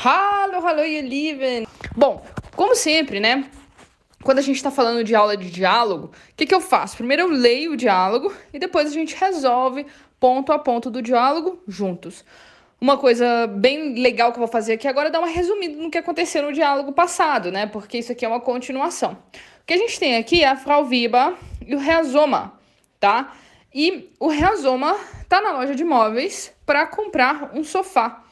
Hallo, hallo, ihr Lieben! Bom, como sempre, né? Quando a gente está falando de aula de diálogo, o que, que eu faço? Primeiro eu leio o diálogo e depois a gente resolve ponto a ponto do diálogo juntos. Uma coisa bem legal que eu vou fazer aqui agora é dar uma resumida no que aconteceu no diálogo passado, né? Porque isso aqui é uma continuação. O que a gente tem aqui é a frauviba e o reazoma, tá? E o reazoma tá na loja de móveis para comprar um sofá.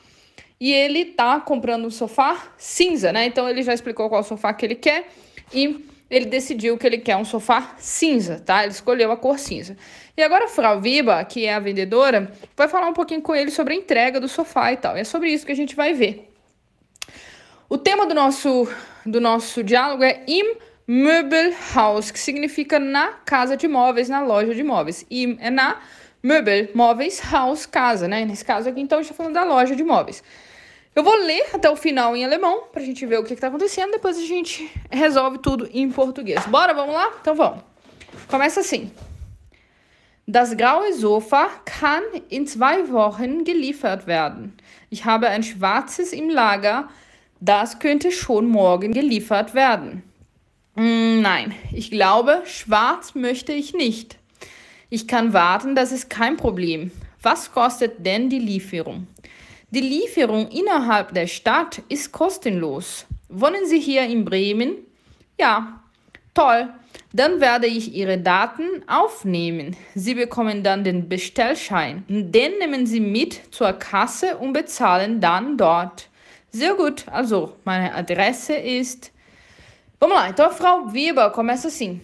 E ele tá comprando um sofá cinza, né? Então ele já explicou qual sofá que ele quer e ele decidiu que ele quer um sofá cinza, tá? Ele escolheu a cor cinza. E agora a Frau Viba, que é a vendedora, vai falar um pouquinho com ele sobre a entrega do sofá e tal. E é sobre isso que a gente vai ver. O tema do nosso, do nosso diálogo é Im Möbelhaus, que significa na casa de móveis, na loja de móveis. Im é na, Möbel, móveis, house, casa, né? Nesse caso aqui, então, a gente tá falando da loja de móveis. Eu vou ler até o final em alemão pra gente ver o que, que tá acontecendo, depois a gente resolve tudo em português. Bora, vamos lá? Então vamos. Começa assim. Das graue Sofa kann in zwei Wochen geliefert werden. Ich habe ein schwarzes im Lager. Das könnte schon morgen geliefert werden. Hm, nein, ich glaube, schwarz möchte ich nicht. Ich kann warten, das ist kein Problem. Was kostet denn die Lieferung? Die Lieferung innerhalb der Stadt ist kostenlos. Wohnen Sie hier in Bremen? Ja, toll. Dann werde ich Ihre Daten aufnehmen. Sie bekommen dann den Bestellschein. Den nehmen Sie mit zur Kasse und bezahlen dann dort. Sehr gut, also meine Adresse ist. Vamos lá, então Frau Weber começa assim.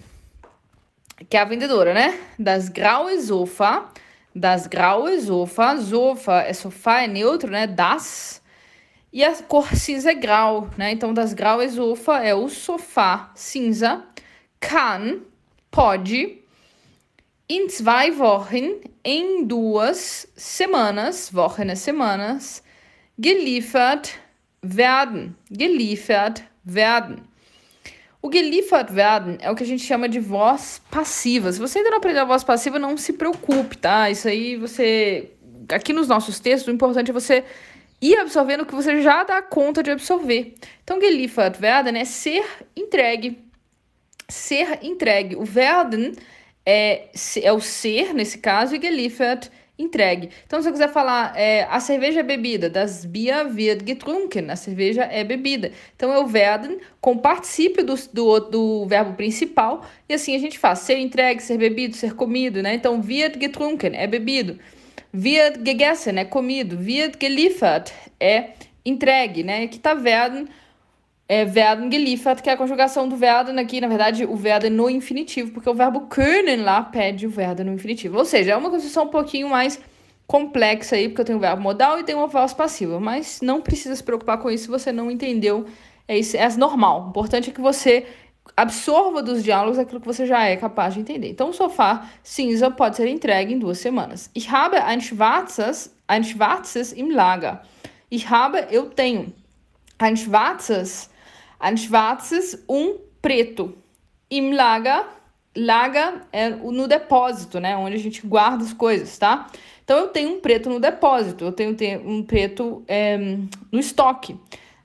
que é a vendedora, né? Das Graue Sofa, das Graue Sofa, Sofa é sofá, é neutro, né? Das. E a cor cinza é grau, né? Então, das Graue Sofa é o sofá cinza, kann, pode, in zwei Wochen, em duas semanas, Wochen é semanas, geliefert werden, geliefert werden. O geliefert werden é o que a gente chama de voz passiva. Se você ainda não aprendeu a voz passiva, não se preocupe, tá? Isso aí você. Aqui nos nossos textos, o importante é você ir absorvendo o que você já dá conta de absorver. Então, geliefert werden é ser entregue. Ser entregue. O werden é, é o ser, nesse caso, e geliefert é entregue. Então, se eu quiser falar é, a cerveja é bebida, das Bia wird getrunken, a cerveja é bebida. Então, eu werden com particípio do, do, do, verbo principal e assim a gente faz ser entregue, ser bebido, ser comido, né? Então, wird getrunken é bebido. Wird gegessen é comido. Wird geliefert é entregue, né? Aqui tá werden é, werden geliefert, que é a conjugação do werden aqui, na verdade, o werden é no infinitivo, porque o verbo können lá pede o werden no infinitivo. Ou seja, é uma construção um pouquinho mais complexa aí, porque eu tenho o verbo modal e tenho uma voz passiva, mas não precisa se preocupar com isso se você não entendeu. É, isso, é normal. O importante é que você absorva dos diálogos aquilo que você já é capaz de entender. Então, o sofá cinza pode ser entregue em duas semanas. Ich habe ein schwarzes, ein schwarzes im Lager. Ich habe, eu tenho. Ein schwarzes Ein schwarzes, um preto. Im Lager, lager é no depósito, né? Onde a gente guarda as coisas, tá? Então eu tenho um preto no depósito, eu tenho um preto é, no estoque.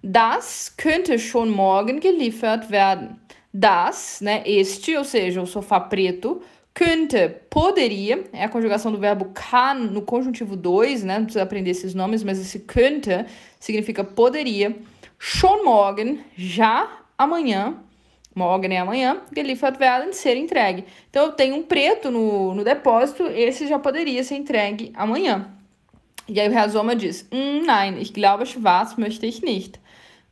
Das könnte schon morgen geliefert werden. Das, né? Este, ou seja, o sofá preto. Könnte, poderia, é a conjugação do verbo kann no conjuntivo 2, né? Não precisa aprender esses nomes, mas esse könnte significa poderia schon morgen, já amanhã, morgen é amanhã, geliefert werden, ser entregue. Então, eu tenho um preto no, no depósito, esse já poderia ser entregue amanhã. E aí o Herr Sommer diz, hm, nein, ich glaube, schwarz möchte ich nicht.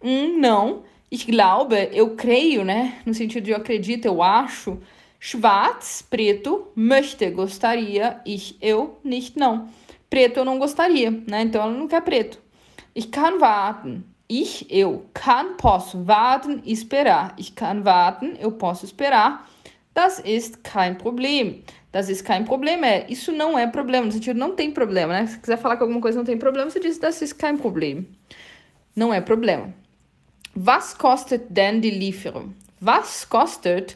Hm, não, ich glaube, eu creio, né, no sentido de eu acredito, eu acho, schwarz, preto, möchte, gostaria, ich, eu, nicht, não. Preto eu não gostaria, né, então ela não quer preto. Ich kann warten, Ich, eu, kann, posso, warten, esperar. Ich kann warten, eu posso esperar. Das ist kein Problem. Das ist kein Problem é, isso não é problema, no sentido, não tem problema, né? Se quiser falar que alguma coisa não tem problema, você diz das ist kein Problem. Não é problema. Was kostet denn die Lieferung? Was kostet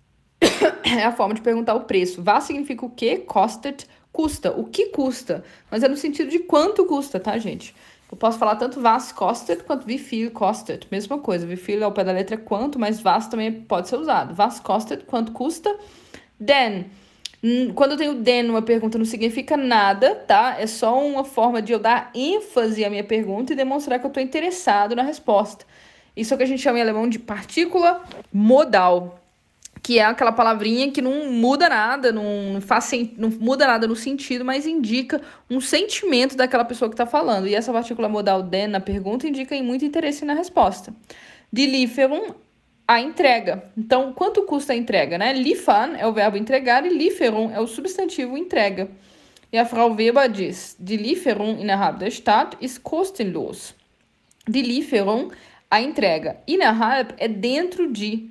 é a forma de perguntar o preço. Was significa o que? Kostet, custa. O que custa? Mas é no sentido de quanto custa, tá, gente? Eu posso falar tanto Vas costed quanto Vifil costed. Mesma coisa, Vifil é o pé da letra quanto, mas Vas também pode ser usado. Vas costed, quanto custa. Then, quando eu tenho then numa pergunta não significa nada, tá? É só uma forma de eu dar ênfase à minha pergunta e demonstrar que eu estou interessado na resposta. Isso é o que a gente chama em alemão de partícula modal que é aquela palavrinha que não muda nada, não, faz não muda nada no sentido, mas indica um sentimento daquela pessoa que está falando. E essa partícula modal den na pergunta indica em muito interesse na resposta. De Lieferung, a entrega. Então, quanto custa a entrega, né? Liefern é o verbo entregar e Lieferung é o substantivo entrega. E a Frau Weber diz: Die Lieferung innerhalb der Stadt ist kostenlos. Die Lieferung, a entrega. Innerhalb é dentro de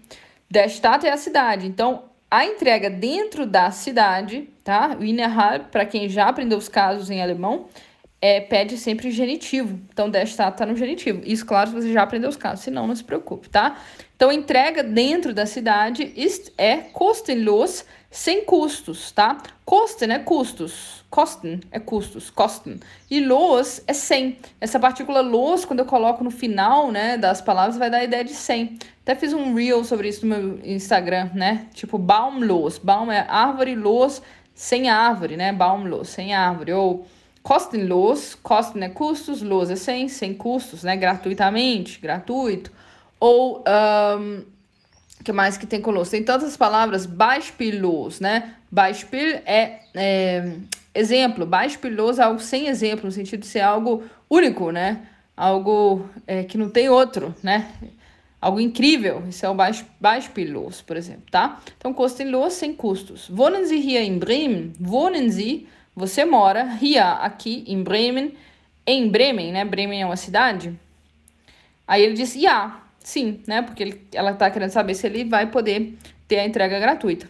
da estátua é a cidade. Então, a entrega dentro da cidade, tá? Innerhalb, para quem já aprendeu os casos em alemão, é, pede sempre genitivo. Então, desta está no genitivo. Isso, claro, você já aprendeu os casos. Se não, não se preocupe, tá? Então, entrega dentro da cidade ist é kostenlos, sem custos, tá? Kosten né? é custos. Kosten é custos, kosten. E los é sem. Essa partícula los, quando eu coloco no final, né, das palavras, vai dar a ideia de sem. Até fiz um reel sobre isso no meu Instagram, né? Tipo, baumlos. Baum é árvore, los, sem árvore, né? Baumlos, sem árvore. Ou kostenlos, kosten é custos, los é sem, sem custos, né? Gratuitamente, gratuito. Ou, um, que mais que tem conosco? Tem tantas palavras, beispiellos, né? Beispiel é, é exemplo, beispiellos é algo sem exemplo, no sentido de ser algo único, né? Algo é, que não tem outro, né? Algo incrível, isso é o beispiellos, por exemplo, tá? Então, kostenlos, sem custos. Wohnen Sie hier in Bremen? Wohnen Sie? Você mora hier aqui em Bremen, em Bremen, né? Bremen é uma cidade. Aí ele diz ja, sim, né? Porque ele, ela tá querendo saber se ele vai poder ter a entrega gratuita.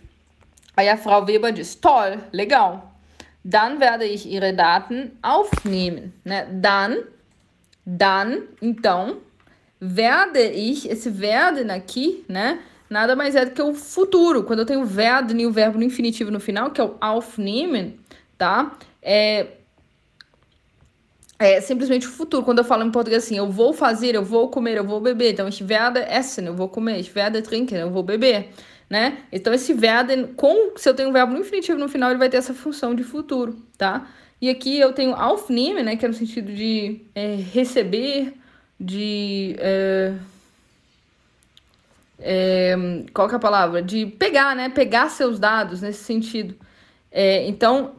Aí a Frau Weber diz: toll, legal. Dann werde ich ihre Daten aufnehmen, né? Dann, dann, então, werde ich, esse werden aqui, né? Nada mais é do que o futuro. Quando eu tenho werden e o verbo no infinitivo no final, que é o aufnehmen, tá? É, é simplesmente o futuro. Quando eu falo em português assim, eu vou fazer, eu vou comer, eu vou beber. Então, ich werde essen, né? eu vou comer. Ich werde trinken, né? eu vou beber. Né? Então, esse werden, com, se eu tenho um verbo no infinitivo no final, ele vai ter essa função de futuro, tá? E aqui eu tenho aufnehmen, né? Que é no sentido de é, receber, de... É, é, qual que é a palavra? De pegar, né? Pegar seus dados nesse sentido. É, então,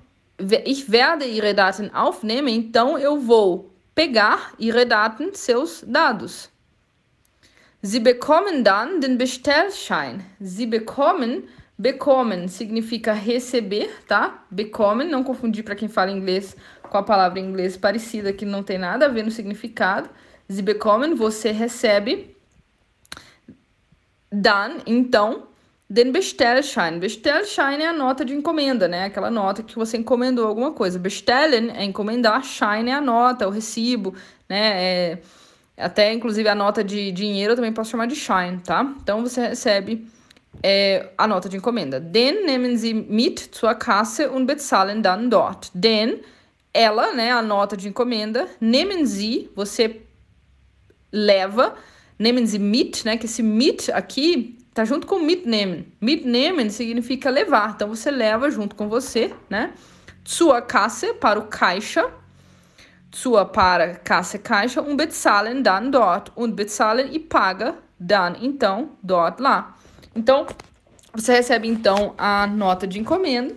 ich werde ihre Daten aufnehmen, então eu vou pegar ihre Daten, seus dados. Sie bekommen dann den Bestellschein. Sie bekommen, bekommen significa receber, tá? Bekommen, não confundir para quem fala inglês com a palavra em inglês parecida que não tem nada a ver no significado. Sie bekommen, você recebe. Dann, então, den Bestellschein. Bestellschein é a nota de encomenda, né? Aquela nota que você encomendou alguma coisa. Bestellen é encomendar, Schein é a nota, o recibo, né? É... Até, inclusive, a nota de dinheiro eu também posso chamar de Schein, tá? Então, você recebe é, a nota de encomenda. Den nehmen Sie mit zur Kasse und bezahlen dann dort. Den, ela, né, a nota de encomenda. Nehmen Sie, você leva. Nehmen Sie mit, né, que esse mit aqui Tá junto com mitnehmen. Mitnehmen significa levar. Então você leva junto com você, né? sua casa para o caixa. sua para Kasse caixa. Um bezahlen dann dort. um bezahlen e paga dann então dort lá. Então você recebe então a nota de encomenda.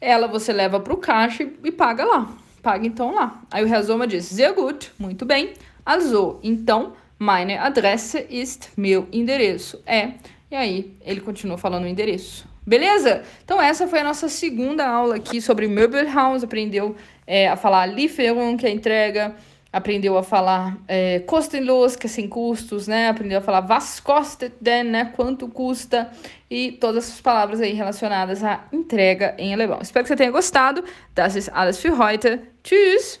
Ela você leva para o caixa e, paga lá. Paga então lá. Aí o resumo diz: Sehr gut, muito bem. Azul, então Meine Adresse ist meu endereço. É. E aí ele continua falando o endereço. Beleza? Então essa foi a nossa segunda aula aqui sobre Möbelhaus. Aprendeu é, a falar Lieferung, que é entrega. Aprendeu a falar é, Kostenlos, que é sem custos, né? Aprendeu a falar Was kostet denn, né? Quanto custa. E todas as palavras aí relacionadas à entrega em alemão. Espero que você tenha gostado. Das ist alles für heute. Tschüss!